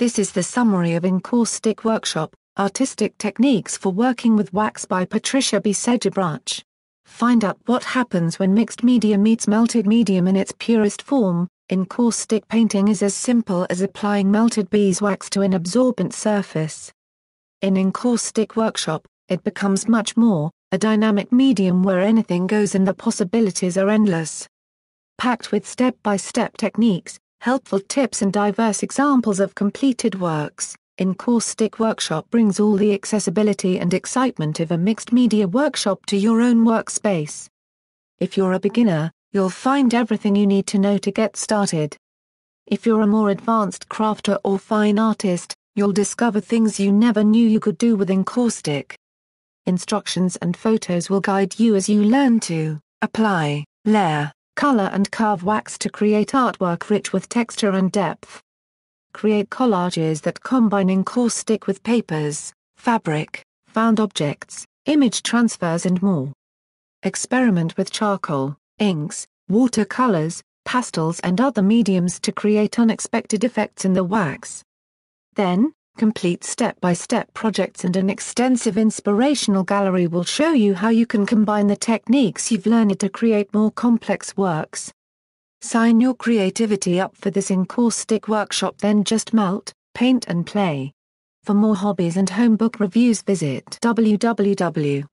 This is the summary of in stick workshop, Artistic Techniques for Working with Wax by Patricia B. Sejibrach. Find out what happens when mixed media meets melted medium in its purest form. In stick painting is as simple as applying melted beeswax to an absorbent surface. In in stick workshop, it becomes much more, a dynamic medium where anything goes and the possibilities are endless. Packed with step by -step techniques, helpful tips and diverse examples of completed works, in Caustic Workshop brings all the accessibility and excitement of a mixed media workshop to your own workspace. If you're a beginner, you'll find everything you need to know to get started. If you're a more advanced crafter or fine artist, you'll discover things you never knew you could do with Caustic. Instructions and photos will guide you as you learn to apply, layer, color and carve wax to create artwork rich with texture and depth. Create collages that combine encaustic stick with papers, fabric, found objects, image transfers and more. Experiment with charcoal, inks, watercolors, pastels and other mediums to create unexpected effects in the wax. Then, complete step-by-step projects and an extensive inspirational gallery will show you how you can combine the techniques you've learned to create more complex works. Sign your creativity up for this in-course stick workshop then just melt, paint and play. For more hobbies and homebook reviews visit www.homebookmix.com.